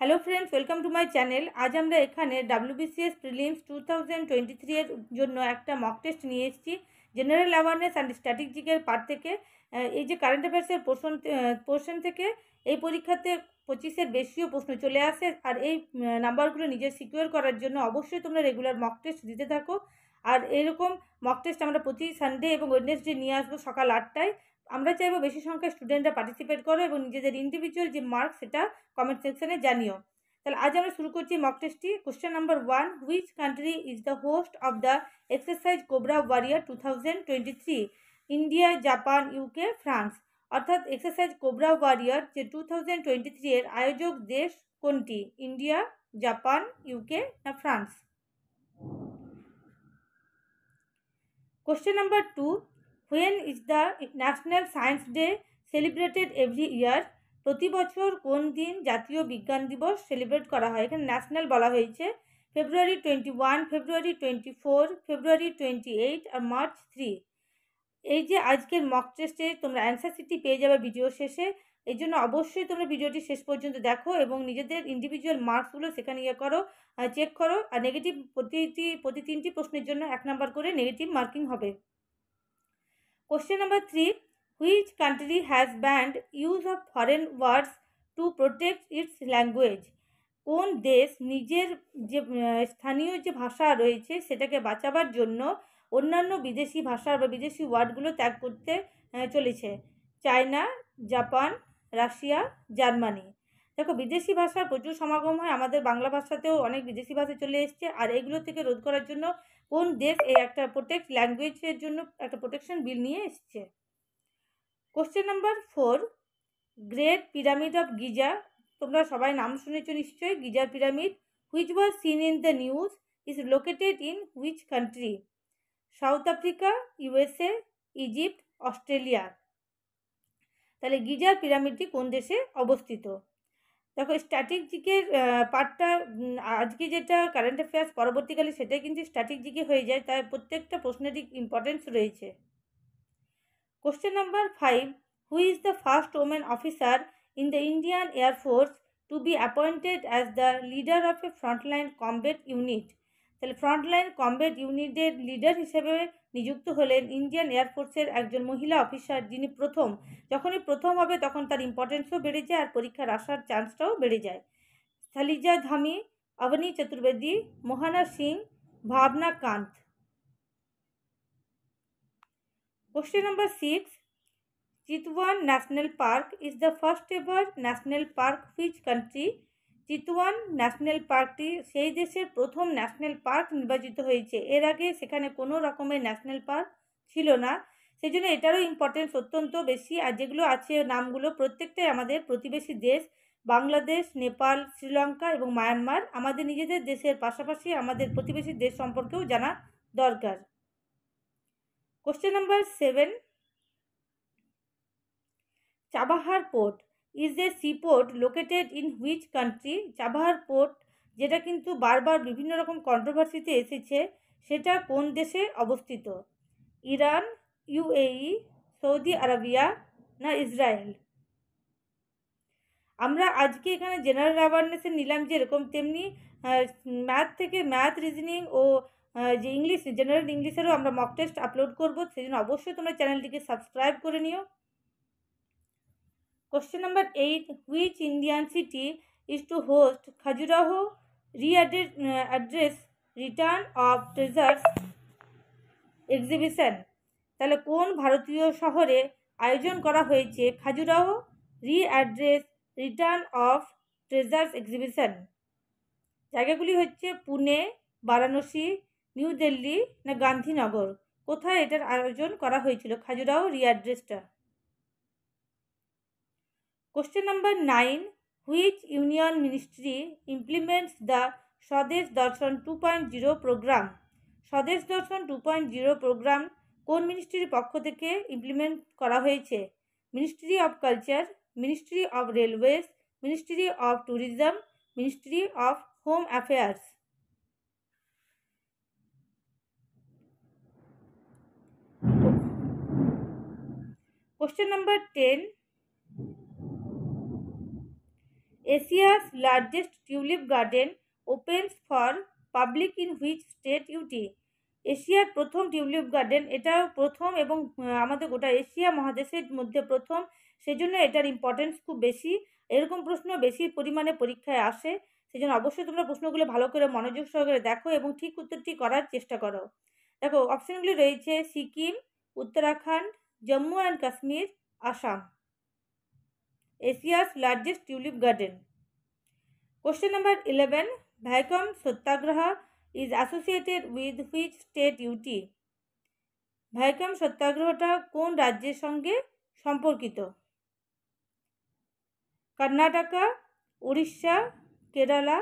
Hello friends welcome to my channel আজ আমরা এখানে WBCS prelims two thousand twenty three এর জন্য একটা মক টেস্ট নিয়ে এসেছি জেনারেল অ্যাওয়ারনেস অ্যান্ড স্ট্র্যাটেজিকের পার থেকে এই যে কারেন্ট অ্যাফেয়ার্সের পোর্শন পোর্শন থেকে এই পরীক্ষাতে পঁচিশের বেশিও প্রশ্ন চলে আসে আর এই নাম্বারগুলো নিজের সিকিওর করার জন্য অবশ্যই তোমরা রেগুলার মক টেস্ট দিতে থাকো আর এরকম মক টেস্ট আমরা প্রতি সানডে এবং ওয়েডনেসডে নিয়ে আসবো সকাল আটটায় আমরা চাইবো বেশি সংখ্যায় স্টুডেন্টরা পার্টিসিপেট করো এবং নিজেদের ইন্ডিভিজুয়াল যে মার্ক সেটা কমেন্ট সেকশনে জানিও তাহলে আজ আমরা শুরু করছি মক টেস্টটি question number one which country is the host of the exercise Cobra Warrior two thousand twenty three India Japan UK France অর্থাৎ এক্সারসাইজ কোবরা ওয়ারিয়ার যে টু থাউজেন্ড টোয়েন্টি থ্রি এর আয়োজক দেশ কোনটি ইন্ডিয়া জাপান ইউকে না France question number two when is the National Science Day celebrated every year প্রতি বছর কোন দিন জাতীয় বিজ্ঞান দিবস সেলিব্রেট করা হয় এখানে ন্যাশনাল বলা হয়েছে February twenty one February twenty four February twenty eight আর মার্চ থ্রি এই যে আজকের মক টেস্টে তোমরা অ্যান্সার সিটি পেয়ে যাবে ভিডিও শেষে এই জন্য অবশ্যই তোমরা ভিডিওটি শেষ পর্যন্ত দেখো এবং নিজেদের ইন্ডিভিজুয়াল মার্কসগুলো সেখানে ইয়ে করো চেক করো আর নেগেটিভ প্রতিটি প্রতি তিনটি প্রশ্নের জন্য এক নাম্বার করে নেগেটিভ মার্কিং হবে question number three which country has banned use of foreign words to protect its language কোন দেশ নিজের যে স্থানীয় যে ভাষা রয়েছে সেটাকে বাঁচাবার জন্য অন্যান্য বিদেশি ভাষা বা বিদেশি ওয়ার্ডগুলো ত্যাগ করতে চলেছে চায়না জাপান রাশিয়া জার্মানি দেখো বিদেশি ভাষার প্রচুর সমাগম হয় আমাদের বাংলা ভাষাতেও অনেক বিদেশি ভাষা চলে এসছে আর এগুলো থেকে রোধ করার জন্য কোন দেশ এই একটা প্রোটেক্ট ল্যাঙ্গুয়েজের জন্য একটা প্রোটেকশন বিল নিয়ে এসছে question number four great pyramid of Giza তোমরা সবাই নাম শুনেছ নিশ্চয়ই গিজার pyramid which was seen in the news is located in which country South Africa USA Egypt Australia তাহলে গিজার পিরামিডটি কোন দেশে অবস্থিত দেখো স্ট্যাটিক জিকের পার্টটা আজকে যেটা কারেন্ট অ্যাফেয়ার্স পরবর্তীকালে সেটাই কিন্তু স্ট্যাটিক জিকে হয়ে যায় তাই প্রত্যেকটা প্রশ্নেরই ইম্পর্টেন্স রয়েছে question number five who is the first women officer in the Indian air force to be appointed as the leader of a frontline combat unit তাহলে ফ্রন্টলাইন কমব্যাট ইউনিটের লিডার হিসেবে নিযুক্ত হলেন ইন্ডিয়ান এয়ারফোর্সের একজন মহিলা অফিসার যিনি প্রথম যখনই প্রথম হবে তখন তার ইম্পর্টেন্সও বেড়ে যায় আর পরীক্ষার আসার চান্সটাও বেড়ে যায় সালিজা ধামি Abani Chaturvedi Mohana Singh Bhawana Kanth question number six Chitwan national park is the first ever national park which country Chitwan national পার্কটি সেই দেশের প্রথম ন্যাশনাল পার্ক নির্বাচিত হয়েছে এর আগে সেখানে কোনো রকমের ন্যাশনাল পার্ক ছিল না সেই জন্য এটারও ইম্পর্টেন্স অত্যন্ত বেশি আর যেগুলো আছে নামগুলো প্রত্যেকটাই আমাদের প্রতিবেশী দেশ বাংলাদেশ নেপাল শ্রীলঙ্কা এবং মায়ানমার আমাদের নিজেদের দেশের পাশাপাশি আমাদের প্রতিবেশী দেশ সম্পর্কেও জানা দরকার question number seven Chabahar port is a seaport located in which country Chabahar port যেটা কিন্তু বারবার বিভিন্ন রকম কন্ট্রোভার্সিতে এসেছে সেটা কোন দেশে অবস্থিত ইরান ইউএই সৌদি আরবিয়া না ইসরায়েল আমরা আজকে এখানে জেনারেল অ্যাওয়ারনেসে নিলাম যে এরকম তেমনি ম্যাথ থেকে ম্যাথ রিজনিং ও যে ইংলিশ জেনারেল ইংলিশেরও আমরা মক টেস্ট আপলোড করবো সেজন্য অবশ্যই তোমরা চ্যানেলটিকে সাবস্ক্রাইব করে নিও question number eight Which Indian city is to host Khajuraho re address return of treasures exhibition তাহলে কোন ভারতীয় শহরে আয়োজন করা হয়েছে Khajuraho address return of treasures exhibition জায়গাগুলি হচ্ছে পুনে বারাণসী নিউ দিল্লি না গান্ধীনগর কোথায় এটার আয়োজন করা হয়েছিল খাজুরাহো রিঅ্যাড্রেসটা question number nine which union ministry implements the Swadesh Darshan two point zero programme স্বদেশ Darshan two point zero programme কোন মিনিস্ট্রির পক্ষ থেকে ইমপ্লিমেন্ট করা হয়েছে ministry of culture ministry of railways ministry of tourism ministry of home affairs question number ten Asia's largest tulip garden opens for public in which state UT এশিয়ার প্রথম tulip garden এটা প্রথম এবং আমাদের গোটা এশিয়া মহাদেশের মধ্যে প্রথম সেজন্য এটার ইম্পর্টেন্স খুব বেশি এরকম প্রশ্ন বেশি পরিমাণে পরীক্ষায় আসে সেজন্য অবশ্যই তোমরা প্রশ্নগুলো ভালো করে মনোযোগ সহকারে দেখো এবং ঠিক উত্তরটি করার চেষ্টা করো দেখো অপশনগুলি রয়েছে Sikkim Uttarakhand Jammu and Kashmir Assam Asia's largest tulip garden question number eleven Vaikom Satyagraha is associated with which state UT Vaikom সত্যাগ্রহটা কোন রাজ্যের সঙ্গে সম্পর্কিত কর্ণাটকা উড়িষ্যা কেরালা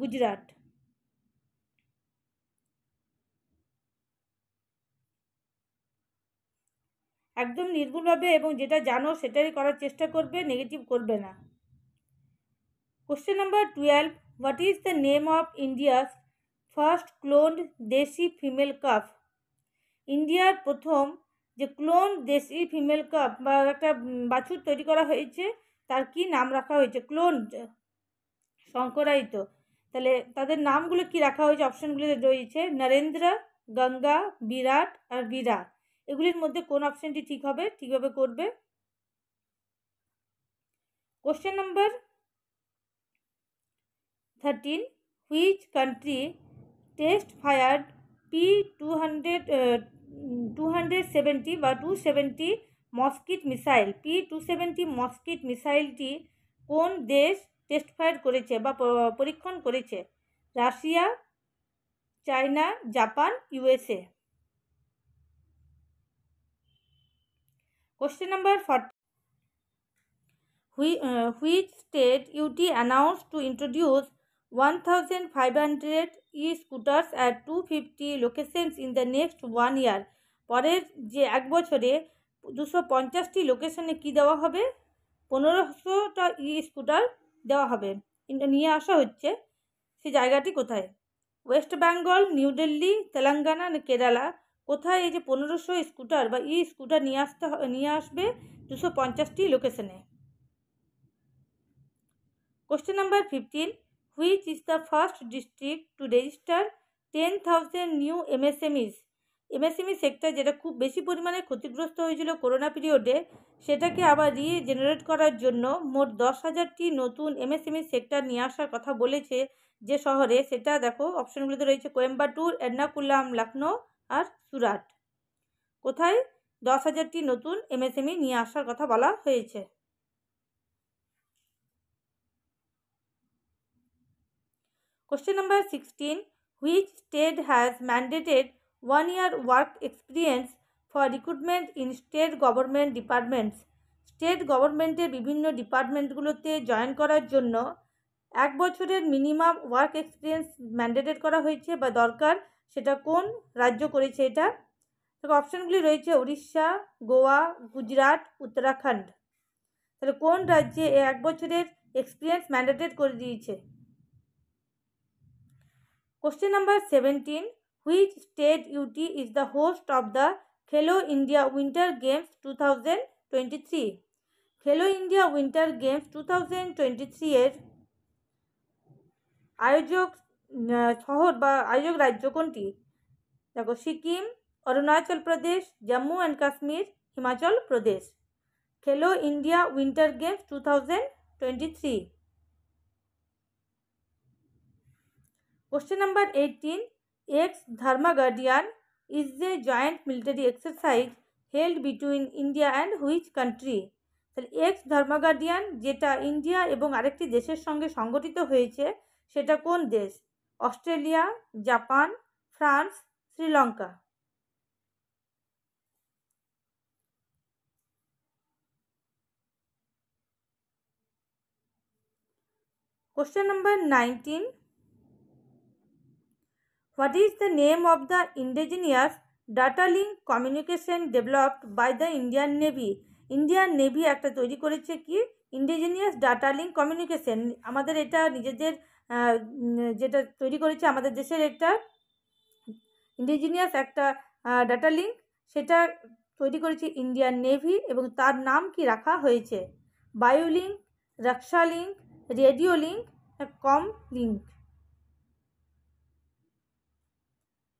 গুজরাট একদম নির্ভুলভাবে এবং যেটা জানো সেটাই করার চেষ্টা করবে নেগেটিভ করবে না question number twelve what is the name of India's first cloned desi female calf ইন্ডিয়ার প্রথম যে ক্লোন দেশি ফিমেল কাপ বা একটা বাছুর তৈরি করা হয়েছে তার কি নাম রাখা হয়েছে ক্লোন শঙ্করায়িত তাহলে তাদের নামগুলো কি রাখা হয়েছে অপশানগুলো রয়েছে নরেন্দ্র গঙ্গা বিরাট আর বিরাট এগুলির মধ্যে কোন অপশানটি ঠিক হবে ঠিকভাবে করবে question number thirteen which country test fired P two hundred two hundred বা two Moskit missile P two seventy Moskit মিসাইলটি কোন দেশ টেস্ট ফায়ার করেছে বা পরীক্ষণ করেছে Russia China Japan USA Question number 40. Which state UT announced to introduce 1500 e-scooters at 250 locations in the next one year? পরের যে এক বছরে দুশো পঞ্চাশটি লোকেশনে কি দেওয়া হবে পনেরোশোটা ই স্কুটার দেওয়া হবে নিয়ে আসা হচ্ছে সে জায়গাটি কোথায় ওয়েস্ট বেঙ্গল নিউ দিল্লি তেলেঙ্গানা কেরালা কোথায় এই যে পনেরোশো স্কুটার বা ই স্কুটার নিয়ে আসতে নিয়ে আসবে দুশো পঞ্চাশটি লোকেশনে question number fifteen which is the first district to register ten thousand new MSMEs MSME sector যেটা খুব বেশি পরিমাণে ক্ষতিগ্রস্ত হয়েছিল করোনা পিরিয়ডে সেটাকে আবার রিজেনারেট করার জন্য মোট দশ হাজারটি নতুন এমএসএমই সেক্টর e নিয়ে আসার কথা বলেছে যে শহরে সেটা দেখো অপশনগুলোতে রয়েছে কোয়েম্বাটুর এর্নাকুলাম লখনৌ আর সুরাট কোথায় দশ হাজারটি নতুন এমএসএমই নিয়ে আসার কথা বলা হয়েছে question number sixteen which state has mandated one year work experience for recruitment in state government departments state গভর্নমেন্টের বিভিন্ন ডিপার্টমেন্টগুলোতে জয়েন করার জন্য এক বছরের মিনিমাম ওয়ার্ক এক্সপিরিয়েন্স ম্যান্ডেটেড করা হয়েছে বা দরকার সেটা কোন রাজ্য করেছে এটা তাহলে অপশানগুলি রয়েছে উড়িষ্যা গোয়া গুজরাট উত্তরাখণ্ড তাহলে কোন রাজ্যে এক বছরের এক্সপিরিয়েন্স ম্যান্ডেটেড করে দিয়েছে question number seventeen which state UT is the host of the Khelo India winter games two thousand twenty three Khelo India winter games two thousand twenty three এর আয়োজক শহর বা আয়োজক রাজ্য কোনটি দেখো Sikkim Arunachal Pradesh Jammu and Kashmir Himachal Pradesh Khelo India winter games two thousand twenty three question number eighteen ex Dharma guardian is a joint military exercise held between India and which country তাহলে ex Dharma guardian যেটা ইন্ডিয়া এবং আরেকটি দেশের সঙ্গে সংগঠিত হয়েছে সেটা কোন দেশ Australia Japan France Sri Lanka question number nineteen what is the name of the indigenous data link communication developed by the Indian navy Indian navy একটা তৈরি করেছে কি ইন্ডিজিনিয়াস ডাটা লিঙ্ক কমিউনিকেশন আমাদের এটা নিজেদের যেটা তৈরি করেছে আমাদের দেশের একটা ইন্ডিজিনিয়াস একটা ডাটা লিঙ্ক সেটা তৈরি করেছে ইন্ডিয়ান নেভি এবং তার নাম কি রাখা হয়েছে link Raksha link radio link com link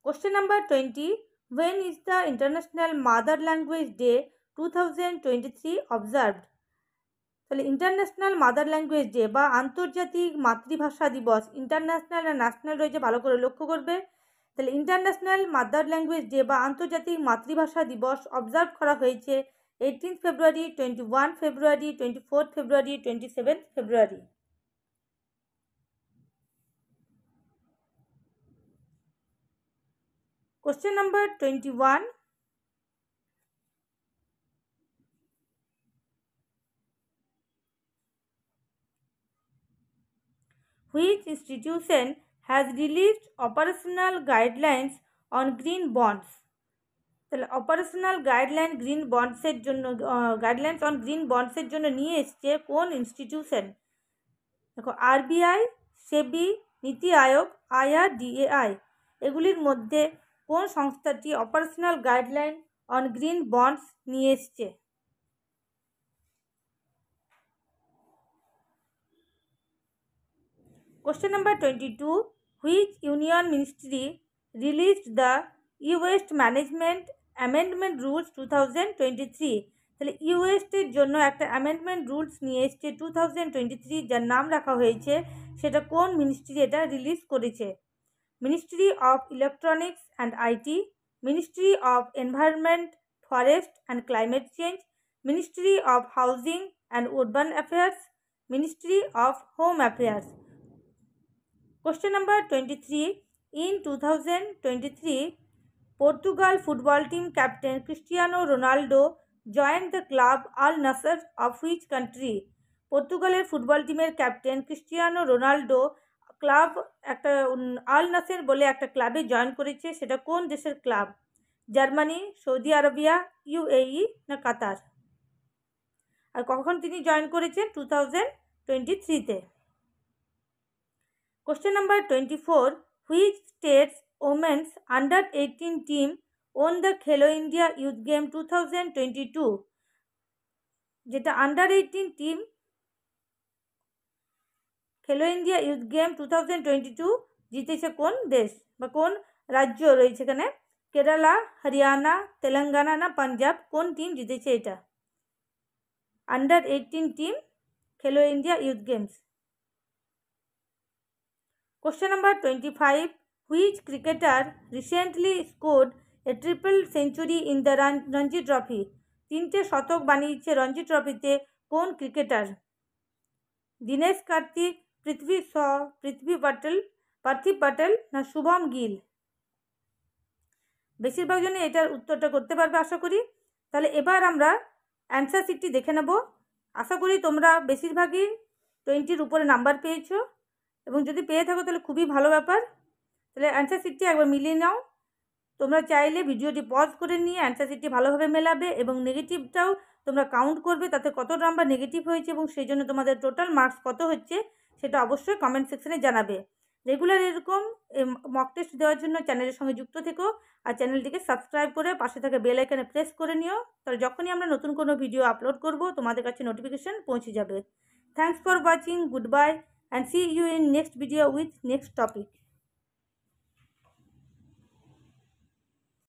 question number twenty when is the international mother language day two thousand twenty three observed তাহলে ইন্টারন্যাশনাল মাদার ল্যাঙ্গুয়েজ ডে বা আন্তর্জাতিক মাতৃভাষা দিবস ইন্টারন্যাশনাল আর ন্যাশনাল রয়েছে ভালো করে লক্ষ্য করবে তাহলে ইন্টারন্যাশনাল মাদার ল্যাঙ্গুয়েজ ডে বা আন্তর্জাতিক মাতৃভাষা দিবস অবজার্ভ করা হয়েছে eighteen February twenty one February twenty four February twenty seven February question number twenty one which institution has released operational guidelines on green bonds তাহলে অপারেশনাল গাইডলাইন গ্রিন বন্ডসের জন্য guidelines on green বন্ডসের জন্য নিয়ে এসছে কোন ইনস্টিটিউশন দেখো RBI সেবি নীতি আয়োগ আইআরডিএআই এগুলির মধ্যে কোন সংস্থাটি operational guideline on green bonds নিয়ে এসছে question number twenty two Union union ministry the the waste management amendment rules two thousand twenty three তাহলে ই জন্য একটা অ্যামেন্ডমেন্ট রুলস নিয়ে এসছে টু থাউজেন্ড টোয়েন্টি থ্রি যার নাম রাখা হয়েছে সেটা কোন মিনিস্ট্রি এটা রিলিজ করেছে ministry of electronics and IT ministry of environment forest and climate change ministry of housing and urban affairs ministry of home affairs Question number 23. In 2023, Portugal football team captain Cristiano Ronaldo joined the club Al Nassr of which country পর্তুগালের football টিমের captain Cristiano Ronaldo club একটা Al Naser বলে একটা ক্লাবে join করেছে সেটা কোন দেশের club Germany Saudi Arabia UAE e না কাতার আর কখন তিনি জয়েন করেছেন টু থাউজেন্ড টোয়েন্টি থ্রিতে Question number 24. Which states women's under 18 team won the Khelo India Youth Game 2022? যেটা under eighteen team Khelo India youth game two thousand twenty two জিতেছে কোন দেশ বা কোন রাজ্য রয়েছে এখানে কেরালা হরিয়ানা তেলেঙ্গানা না পাঞ্জাব কোন টিম জিতেছে এটা under eighteen team Khelo India youth games question number twenty five which cricketer recently scored a triple century in the Ranji trophy তিনটে শতক বানিয়েছে রঞ্জি ট্রফিতে কোন ক্রিকেটার দীনেশ কার্তিক পৃথিবী স পৃথিবী পটেল পার্থিব পটেল না শুভম গিল বেশিরভাগ জনে এটার উত্তরটা করতে পারবে আশা করি তাহলে এবার আমরা অ্যান্সার শিটটি দেখে নেব আশা করি তোমরা বেশিরভাগই টোয়েন্টির উপরে নাম্বার পেয়েছো এবং যদি পেয়ে থাকো তাহলে খুবই ভালো ব্যাপার তাহলে অ্যান্সার সিটটি একবার মিলিয়ে নাও তোমরা চাইলে ভিডিওটি পজ করে নিয়ে অ্যান্সার সিটটি ভালোভাবে মেলাবে এবং নেগেটিভটাও তোমরা কাউন্ট করবে তাতে কত নাম্বার নেগেটিভ হয়েছে এবং সেই জন্য তোমাদের টোটাল মার্কস কত হচ্ছে সেটা অবশ্যই কমেন্ট সেকশানে জানাবে রেগুলার এরকম মক টেস্ট দেওয়ার জন্য চ্যানেলের সঙ্গে যুক্ত থেকো আর চ্যানেলটিকে সাবস্ক্রাইব করে পাশে থাকা বেল আইকনে প্রেস করে নিও তাহলে যখনই আমরা নতুন কোনো ভিডিও আপলোড করব তোমাদের কাছে নোটিফিকেশান পৌঁছে যাবে thanks for watching goodbye and see you in next video with next topic.